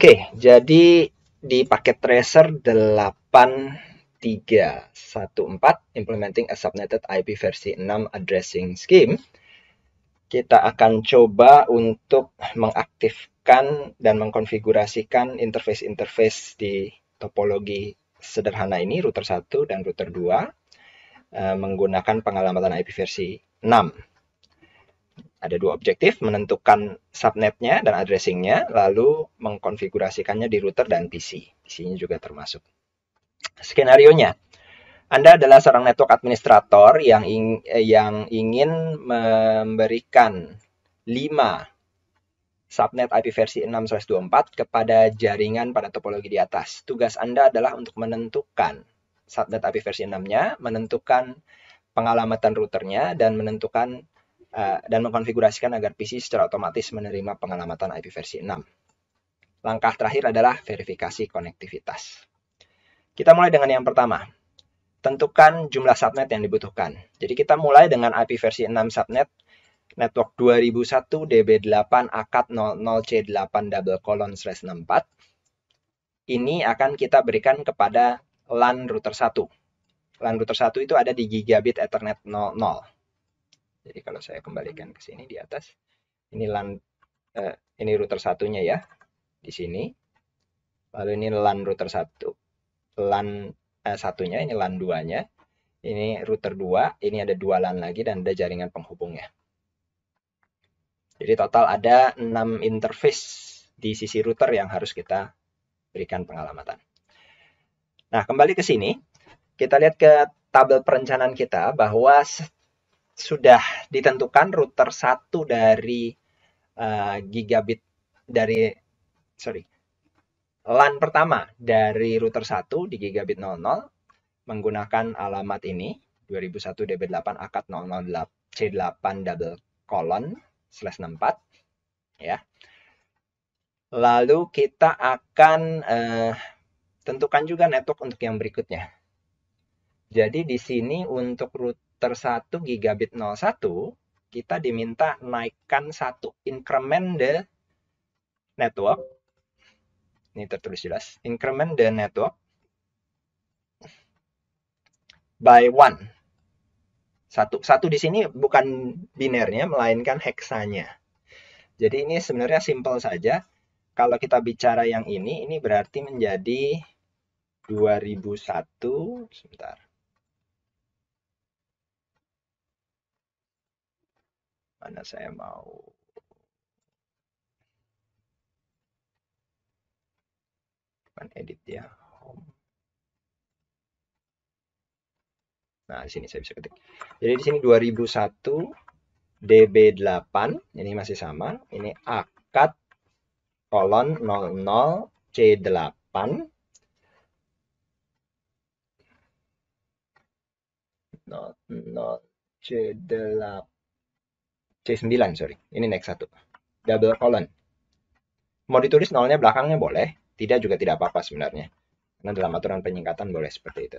Oke, jadi di paket tracer 8314 implementing a subnetted IP versi 6 addressing scheme kita akan coba untuk mengaktifkan dan mengkonfigurasikan interface-interface di topologi sederhana ini, router 1 dan router 2, eh, menggunakan pengalaman IP versi 6. Ada dua objektif, menentukan subnetnya dan addressingnya, lalu mengkonfigurasikannya di router dan PC. PC-nya juga termasuk. Skenario-nya, anda adalah seorang network administrator yang ing, eh, yang ingin memberikan 5 subnet IP versi 6.24 kepada jaringan pada topologi di atas. Tugas Anda adalah untuk menentukan subnet IP versi 6-nya, menentukan pengalamatan routernya dan menentukan uh, dan mengkonfigurasikan agar PC secara otomatis menerima pengalamatan IP versi 6. Langkah terakhir adalah verifikasi konektivitas. Kita mulai dengan yang pertama. Tentukan jumlah subnet yang dibutuhkan. Jadi kita mulai dengan IP versi 6 subnet network 2001 DB8 akad 00C8 double colon 64. Ini akan kita berikan kepada LAN router 1. LAN router 1 itu ada di gigabit Ethernet 00. Jadi kalau saya kembalikan ke sini di atas, ini LAN eh, ini router satunya ya di sini. Lalu ini LAN router satu, LAN eh, satunya, ini LAN 2-nya. Ini router 2, ini ada dua LAN lagi dan ada jaringan penghubungnya. Jadi total ada 6 interface di sisi router yang harus kita berikan pengalamatan. Nah, kembali ke sini, kita lihat ke tabel perencanaan kita bahwa sudah ditentukan router satu dari uh, gigabit dari sorry LAN pertama dari router 1 di gigabit 00 menggunakan alamat ini 2001 db8 akad 008 c8 double colon slash 64 ya lalu kita akan uh, tentukan juga network untuk yang berikutnya jadi di sini untuk root 1 gigabit 01 kita diminta naikkan satu increment the network. Ini tertulis jelas. Increment the network by one. Satu, satu di sini bukan binernya, melainkan heksanya. Jadi ini sebenarnya simple saja. Kalau kita bicara yang ini, ini berarti menjadi 2001, sebentar. mana saya mau bukan edit ya nah di sini saya bisa ketik jadi di sini 2001 db8 ini masih sama ini akad kolon 00 c8 00 C8 C9 sorry ini next satu double colon mau ditulis nolnya belakangnya boleh tidak juga tidak apa-apa sebenarnya karena dalam aturan penyingkatan boleh seperti itu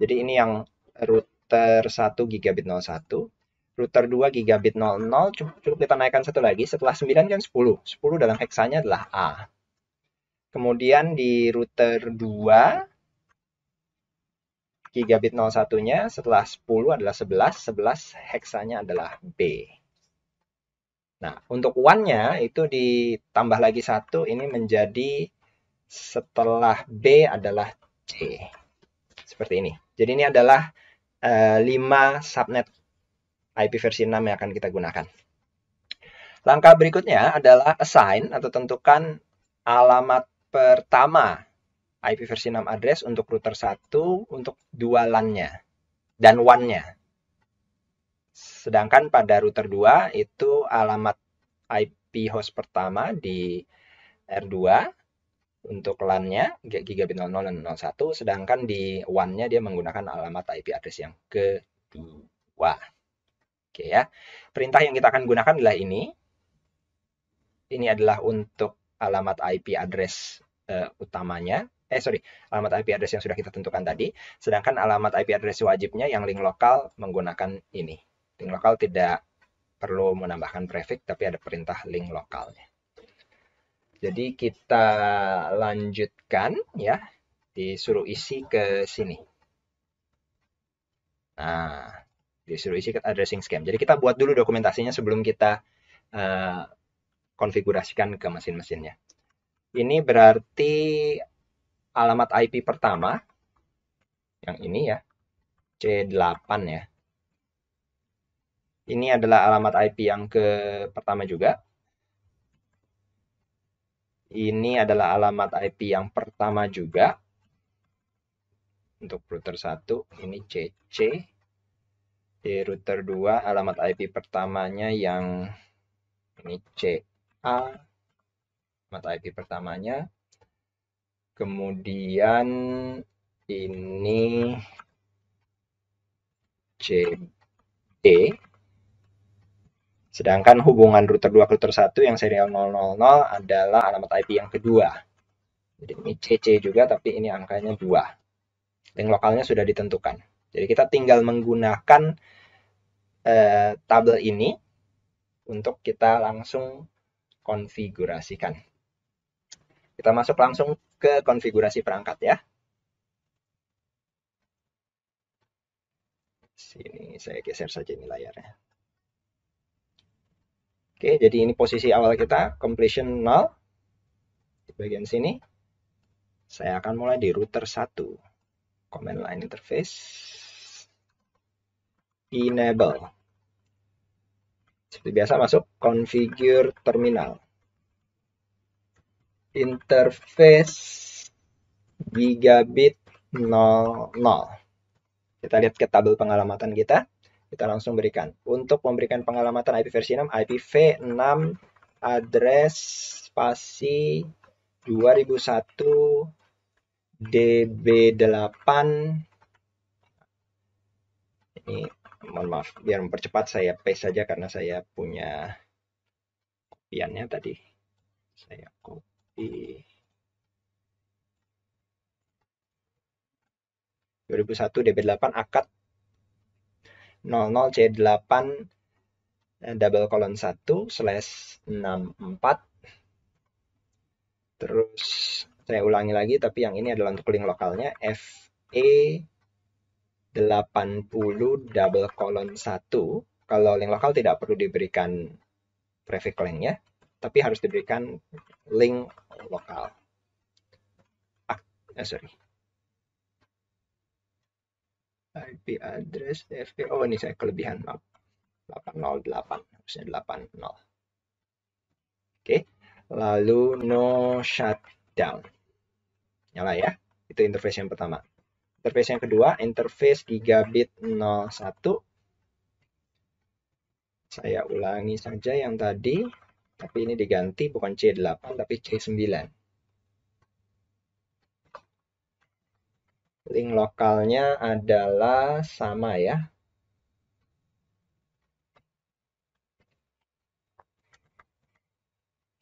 jadi ini yang router 1 gigabit 01 router 2 gigabit 00 cukup, cukup kita naikkan satu lagi setelah 9 kan 10 10 dalam heksanya adalah A kemudian di router 2 gigabit 01 nya setelah 10 adalah 11 11 heksanya adalah B Nah, untuk one-nya itu ditambah lagi satu, ini menjadi setelah B adalah C. Seperti ini. Jadi ini adalah uh, eh, 5 subnet IP versi 6 yang akan kita gunakan. Langkah berikutnya adalah assign atau tentukan alamat pertama IP versi 6 address untuk router 1 untuk dua LAN-nya dan WAN-nya. Sedangkan pada router 2 itu alamat IP host pertama di R2 untuk LAN-nya gigabit satu sedangkan di WAN-nya dia menggunakan alamat IP address yang kedua. Oke ya. Perintah yang kita akan gunakan adalah ini. Ini adalah untuk alamat IP address uh, utamanya. Eh sorry, alamat IP address yang sudah kita tentukan tadi. Sedangkan alamat IP address wajibnya yang link lokal menggunakan ini. Link lokal tidak perlu menambahkan prefix tapi ada perintah link lokalnya. Jadi kita lanjutkan ya, disuruh isi ke sini. Nah, disuruh isi ke addressing scheme. Jadi kita buat dulu dokumentasinya sebelum kita uh, konfigurasikan ke mesin-mesinnya. Ini berarti alamat IP pertama yang ini ya, C8 ya. Ini adalah alamat IP yang ke pertama juga. Ini adalah alamat IP yang pertama juga. Untuk router 1 ini CC. Di router 2 alamat IP pertamanya yang ini CA. Alamat IP pertamanya. Kemudian ini CD. Sedangkan hubungan router 2 ke router 1 yang serial 000 adalah alamat IP yang kedua. Jadi ini CC juga tapi ini angkanya 2. Link lokalnya sudah ditentukan. Jadi kita tinggal menggunakan eh, tabel ini untuk kita langsung konfigurasikan. Kita masuk langsung ke konfigurasi perangkat ya. Sini saya geser saja ini layarnya. Oke, jadi ini posisi awal kita, completion null Di bagian sini, saya akan mulai di router 1. Command line interface. Enable. Seperti biasa masuk, configure terminal. Interface gigabit 00. Kita lihat ke tabel pengalamatan kita. Kita langsung berikan. Untuk memberikan pengalamatan IP versi 6, IPv6 address spasi 2001 DB8 ini mohon maaf biar mempercepat saya paste saja karena saya punya kopiannya tadi saya copy 2001 DB8 akad 00C8 eh, double colon 1 slash 64 terus saya ulangi lagi tapi yang ini adalah untuk link lokalnya FE 80 double colon 1 kalau link lokal tidak perlu diberikan prefix linknya tapi harus diberikan link lokal. Ah, eh, sorry, IP address FPO Oh, ini saya kelebihan, maaf. 808, harusnya 80. Oke. Lalu no shutdown. Nyala ya. Itu interface yang pertama. Interface yang kedua, interface gigabit 01. Saya ulangi saja yang tadi, tapi ini diganti bukan C8 tapi C9. link lokalnya adalah sama ya.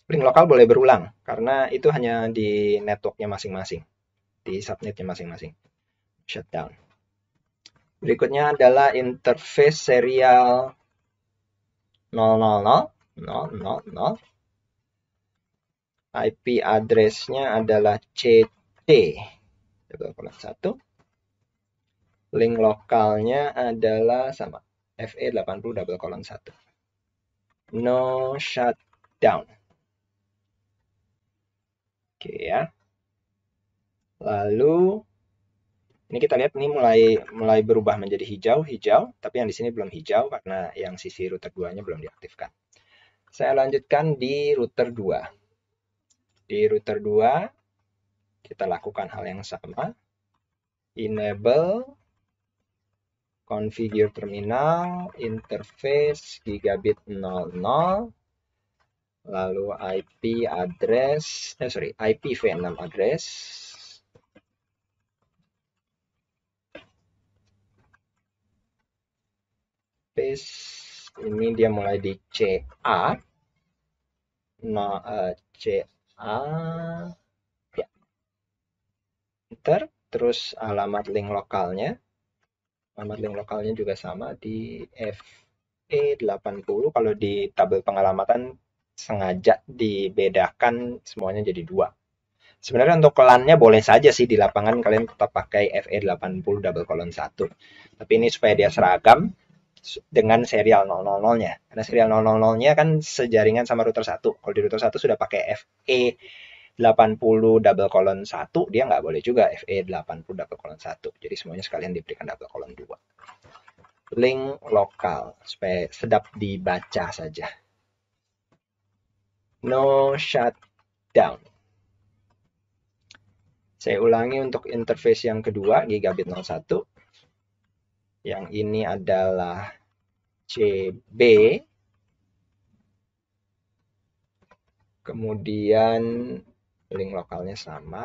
Link lokal boleh berulang karena itu hanya di networknya masing-masing, di subnetnya masing-masing. Shutdown. Berikutnya adalah interface serial 000 000. IP address-nya adalah CT. Perkumpulan satu, Link lokalnya adalah sama. FE80 double colon 1. No shutdown. Oke ya. Lalu ini kita lihat ini mulai mulai berubah menjadi hijau hijau, tapi yang di sini belum hijau karena yang sisi router 2-nya belum diaktifkan. Saya lanjutkan di router 2. Di router 2 kita lakukan hal yang sama. Enable configure terminal interface gigabit 00 lalu IP address eh sorry IPv6 address space ini dia mulai di CA no, uh, eh, CA Twitter, terus alamat link lokalnya. Alamat link lokalnya juga sama di FE80. Kalau di tabel pengalamatan sengaja dibedakan semuanya jadi dua. Sebenarnya untuk kelannya boleh saja sih di lapangan kalian tetap pakai FE80 double colon 1. Tapi ini supaya dia seragam dengan serial 000-nya. Karena serial 000-nya kan sejaringan sama router 1. Kalau di router 1 sudah pakai FE 80 double colon 1 dia nggak boleh juga fa 80 double colon 1 jadi semuanya sekalian diberikan double colon 2 link lokal supaya sedap dibaca saja no shutdown saya ulangi untuk interface yang kedua gigabit 01 yang ini adalah CB kemudian link lokalnya sama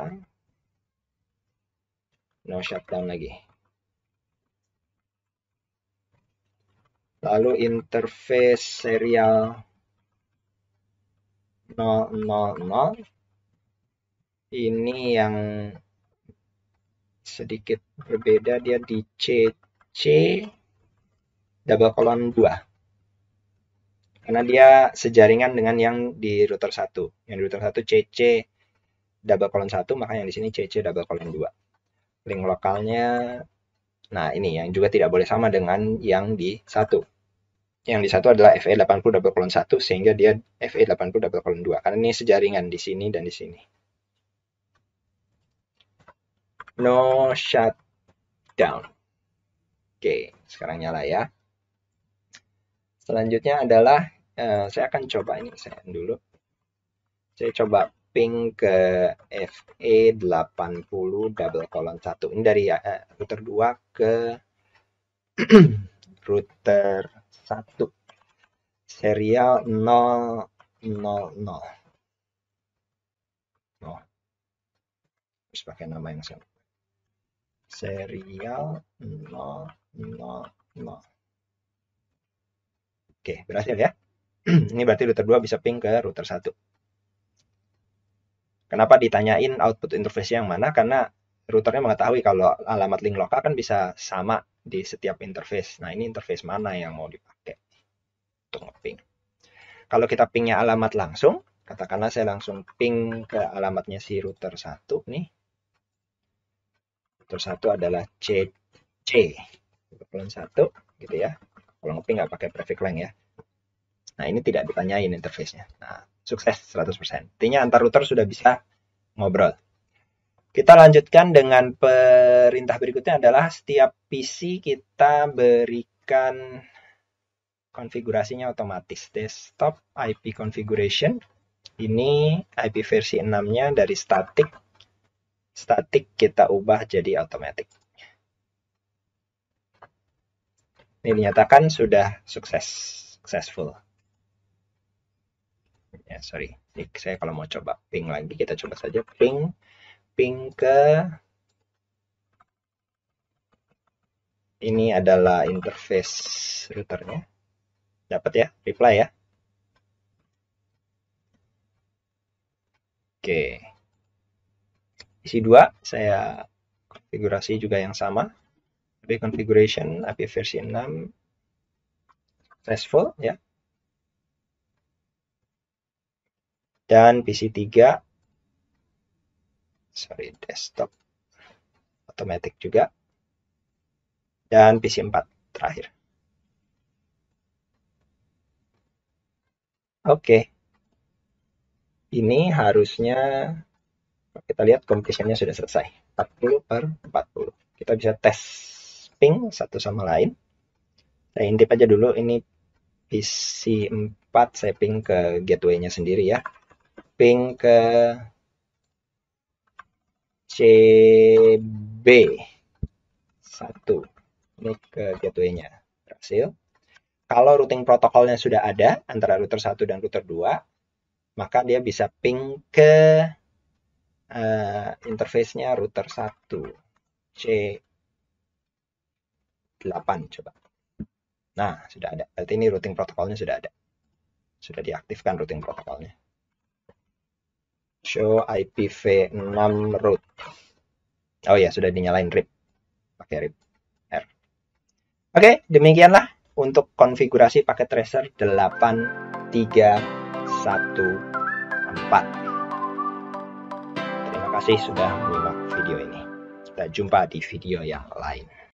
no shutdown lagi lalu interface serial 000 ini yang sedikit berbeda dia di CC double kolon 2 karena dia sejaringan dengan yang di router 1 yang di router 1 CC double colon 1 maka yang di sini CC double colon 2. Link lokalnya nah ini yang juga tidak boleh sama dengan yang di satu. Yang di satu adalah FE80 double colon 1 sehingga dia FE80 double colon 2 karena ini sejaringan di sini dan di sini. No shutdown. Oke, sekarang nyala ya. Selanjutnya adalah eh, saya akan coba ini saya dulu. Saya coba mapping ke FE80 double kolon 1. Ini dari uh, router 2 ke router 1 serial 000. 0. Oh. Terus pakai nama yang sama. Serial 000. Oke, berhasil ya. Ini berarti router 2 bisa ping ke router 1. Kenapa ditanyain output interface yang mana? Karena routernya mengetahui kalau alamat link lokal kan bisa sama di setiap interface. Nah, ini interface mana yang mau dipakai untuk ngeping. Kalau kita pingnya alamat langsung, katakanlah saya langsung ping ke alamatnya si router 1 nih. Router 1 adalah C C. Kolon 1 gitu ya. Kalau ngeping nggak pakai prefix length ya. Nah, ini tidak ditanyain interface-nya. Nah, sukses 100%. Artinya antar router sudah bisa ngobrol. Kita lanjutkan dengan perintah berikutnya adalah setiap PC kita berikan konfigurasinya otomatis. Desktop IP configuration. Ini IP versi 6-nya dari static. Static kita ubah jadi automatic. Ini dinyatakan sudah sukses, successful. Ya, sorry jadi saya kalau mau coba ping lagi kita coba saja ping ping ke ini adalah interface routernya. Dapat ya, reply ya. Oke. Isi dua, saya konfigurasi juga yang sama. Tapi configuration API versi 6 restful ya. dan PC 3 sorry desktop automatic juga dan PC 4 terakhir oke okay. ini harusnya kita lihat completionnya sudah selesai 40 per 40 kita bisa tes ping satu sama lain saya intip aja dulu ini PC 4 saya ping ke gateway-nya sendiri ya mapping ke CB 1 ini ke gateway-nya berhasil kalau routing protokolnya sudah ada antara router 1 dan router 2 maka dia bisa ping ke uh, interface-nya router 1 C8 coba nah sudah ada berarti ini routing protokolnya sudah ada sudah diaktifkan routing protokolnya show IPv6 root. Oh ya, sudah dinyalain RIP. Pakai RIP. R. Oke, demikianlah untuk konfigurasi paket tracer 8314. Terima kasih sudah menyimak video ini. Kita jumpa di video yang lain.